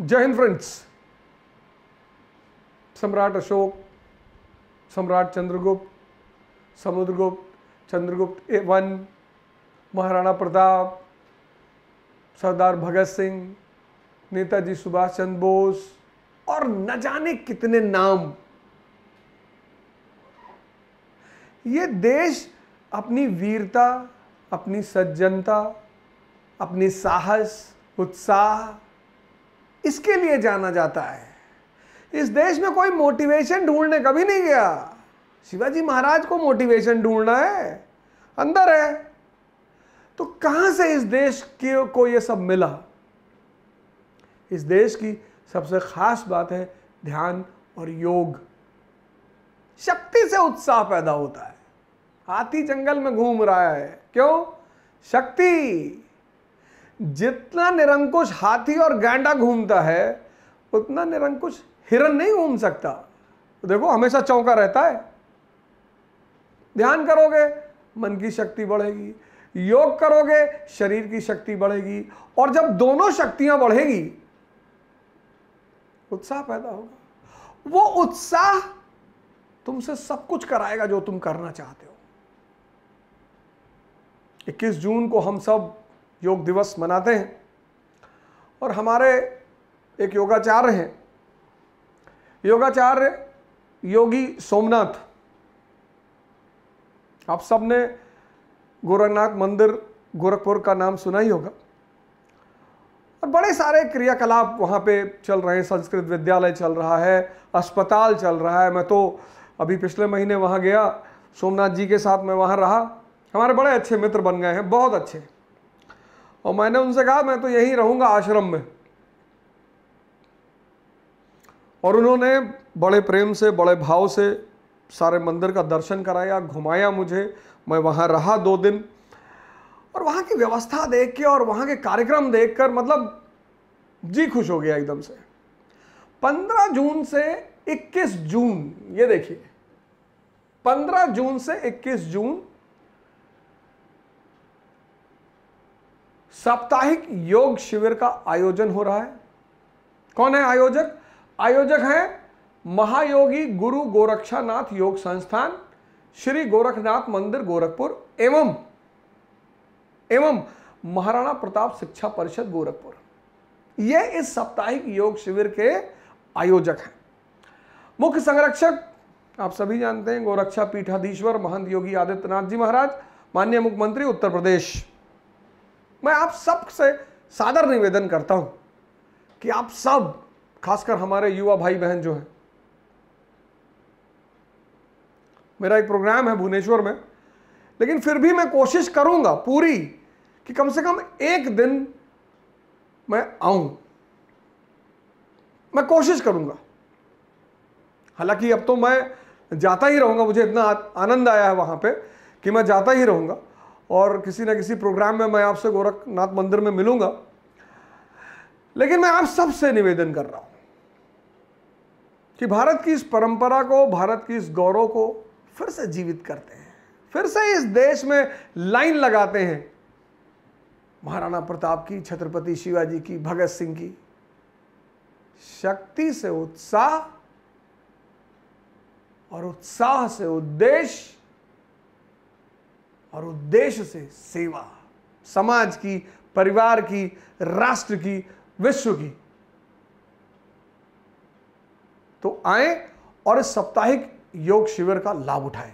जय हिंद फ्रेंड्स सम्राट अशोक सम्राट चंद्रगुप्त समुद्रगुप्त चंद्रगुप्त ए वन महाराणा प्रताप सरदार भगत सिंह नेताजी सुभाष चंद्र बोस और न जाने कितने नाम ये देश अपनी वीरता अपनी सज्जनता अपनी साहस उत्साह इसके लिए जाना जाता है इस देश में कोई मोटिवेशन ढूंढने कभी नहीं गया शिवाजी महाराज को मोटिवेशन ढूंढना है अंदर है तो कहां से इस देश के को ये सब मिला इस देश की सबसे खास बात है ध्यान और योग शक्ति से उत्साह पैदा होता है हाथी जंगल में घूम रहा है क्यों शक्ति जितना निरंकुश हाथी और गैंडा घूमता है उतना निरंकुश हिरन नहीं घूम सकता तो देखो हमेशा चौंका रहता है ध्यान करोगे मन की शक्ति बढ़ेगी योग करोगे शरीर की शक्ति बढ़ेगी और जब दोनों शक्तियां बढ़ेगी उत्साह पैदा होगा वो उत्साह तुमसे सब कुछ कराएगा जो तुम करना चाहते हो 21 जून को हम सब योग दिवस मनाते हैं और हमारे एक योगाचार्य हैं योगाचार्य योगी सोमनाथ आप सबने गोरखनाथ मंदिर गोरखपुर का नाम सुना ही होगा और बड़े सारे क्रियाकलाप वहाँ पे चल रहे हैं संस्कृत विद्यालय चल रहा है अस्पताल चल रहा है मैं तो अभी पिछले महीने वहाँ गया सोमनाथ जी के साथ मैं वहाँ रहा हमारे बड़े अच्छे मित्र बन गए हैं बहुत अच्छे हैं और मैंने उनसे कहा मैं तो यहीं रहूंगा आश्रम में और उन्होंने बड़े प्रेम से बड़े भाव से सारे मंदिर का दर्शन कराया घुमाया मुझे मैं वहाँ रहा दो दिन और वहाँ की व्यवस्था देख के और वहाँ के कार्यक्रम देख कर मतलब जी खुश हो गया एकदम से 15 जून से 21 जून ये देखिए 15 जून से 21 जून साप्ताहिक योग शिविर का आयोजन हो रहा है कौन है आयोजक आयोजक है महायोगी गुरु गोरक्षानाथ योग संस्थान श्री गोरखनाथ मंदिर गोरखपुर एवं एवं महाराणा प्रताप शिक्षा परिषद गोरखपुर यह इस साप्ताहिक योग शिविर के आयोजक हैं मुख्य संरक्षक आप सभी जानते हैं गोरक्षा पीठाधीश्वर महंत योगी आदित्यनाथ जी महाराज माननीय मुख्यमंत्री उत्तर प्रदेश मैं आप सब से सादर निवेदन करता हूं कि आप सब खासकर हमारे युवा भाई बहन जो हैं मेरा एक प्रोग्राम है भुवनेश्वर में लेकिन फिर भी मैं कोशिश करूंगा पूरी कि कम से कम एक दिन मैं आऊं मैं कोशिश करूंगा हालांकि अब तो मैं जाता ही रहूंगा मुझे इतना आनंद आया है वहां पे कि मैं जाता ही रहूंगा और किसी ना किसी प्रोग्राम में मैं आपसे गोरखनाथ मंदिर में मिलूंगा लेकिन मैं आप सबसे निवेदन कर रहा हूं कि भारत की इस परंपरा को भारत की इस गौरव को फिर से जीवित करते हैं फिर से इस देश में लाइन लगाते हैं महाराणा प्रताप की छत्रपति शिवाजी की भगत सिंह की शक्ति से उत्साह और उत्साह से उद्देश्य और उद्देश्य से सेवा समाज की परिवार की राष्ट्र की विश्व की तो आए और इस साप्ताहिक योग शिविर का लाभ उठाएं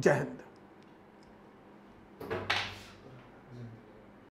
जय हिंद